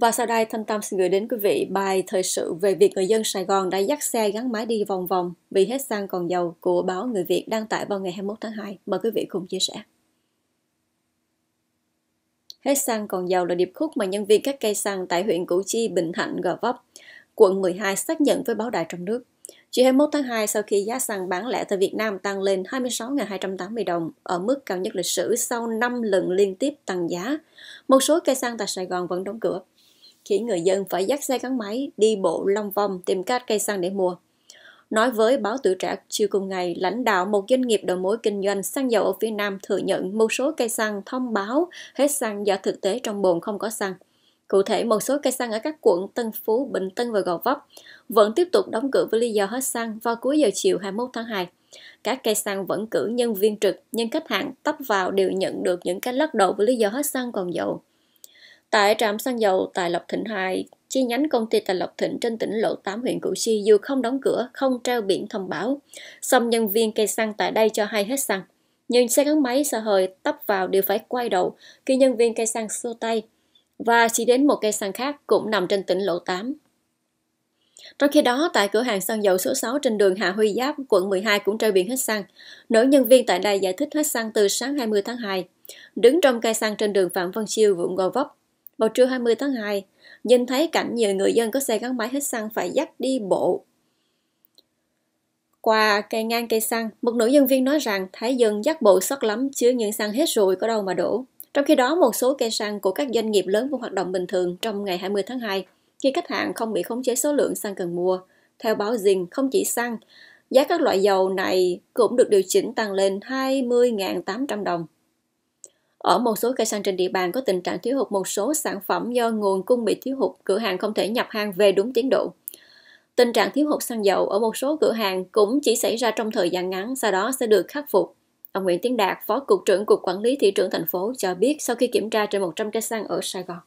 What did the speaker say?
Và sau đây, Thanh Tâm xin gửi đến quý vị bài thời sự về việc người dân Sài Gòn đã dắt xe gắn máy đi vòng vòng vì hết xăng còn dầu của báo Người Việt đăng tải vào ngày 21 tháng 2. Mời quý vị cùng chia sẻ. Hết xăng còn dầu là điệp khúc mà nhân viên các cây xăng tại huyện Củ Chi, Bình Thạnh, Gò Vấp, quận 12 xác nhận với báo đài trong nước. Chiều 21 tháng 2, sau khi giá xăng bán lẻ tại Việt Nam tăng lên 26.280 đồng, ở mức cao nhất lịch sử sau 5 lần liên tiếp tăng giá, một số cây xăng tại Sài Gòn vẫn đóng cửa, khiến người dân phải dắt xe gắn máy đi bộ long vòng tìm các cây xăng để mua. Nói với báo tuổi trẻ chiều cùng ngày, lãnh đạo một doanh nghiệp đầu mối kinh doanh xăng dầu ở phía Nam thừa nhận một số cây xăng thông báo hết xăng do thực tế trong bồn không có xăng – Cụ thể, một số cây xăng ở các quận Tân Phú, Bình Tân và Gò Vấp vẫn tiếp tục đóng cửa với lý do hết xăng vào cuối giờ chiều 21 tháng 2. Các cây xăng vẫn cử nhân viên trực, nhưng khách hàng tấp vào đều nhận được những cái lắc đầu với lý do hết xăng còn dầu. Tại trạm xăng dầu tại Lộc Thịnh 2, chi nhánh công ty tại Lộc Thịnh trên tỉnh Lộ 8 huyện Củ Chi dù không đóng cửa, không treo biển thông báo, song nhân viên cây xăng tại đây cho hay hết xăng. Nhưng xe gắn máy xe hơi tấp vào đều phải quay đầu khi nhân viên cây xăng xô tay – và chỉ đến một cây xăng khác cũng nằm trên tỉnh Lộ 8. Trong khi đó, tại cửa hàng xăng dầu số 6 trên đường Hạ Huy Giáp, quận 12 cũng treo biển hết xăng. Nữ nhân viên tại đây giải thích hết xăng từ sáng 20 tháng 2, đứng trong cây xăng trên đường Phạm Văn Chiêu, quận Gò Vấp. Vào trưa 20 tháng 2, nhìn thấy cảnh nhiều người dân có xe gắn máy hết xăng phải dắt đi bộ. Qua cây ngang cây xăng, một nữ nhân viên nói rằng Thái dân dắt bộ sót lắm chứ những xăng hết rồi có đâu mà đổ. Trong khi đó, một số cây xăng của các doanh nghiệp lớn vẫn hoạt động bình thường trong ngày 20 tháng 2, khi khách hàng không bị khống chế số lượng xăng cần mua. Theo báo Dinh, không chỉ xăng, giá các loại dầu này cũng được điều chỉnh tăng lên 20.800 đồng. Ở một số cây xăng trên địa bàn có tình trạng thiếu hụt một số sản phẩm do nguồn cung bị thiếu hụt, cửa hàng không thể nhập hàng về đúng tiến độ. Tình trạng thiếu hụt xăng dầu ở một số cửa hàng cũng chỉ xảy ra trong thời gian ngắn, sau đó sẽ được khắc phục. Ông Nguyễn Tiến Đạt, Phó Cục trưởng Cục Quản lý Thị trường thành phố cho biết sau khi kiểm tra trên 100 cây xăng ở Sài Gòn,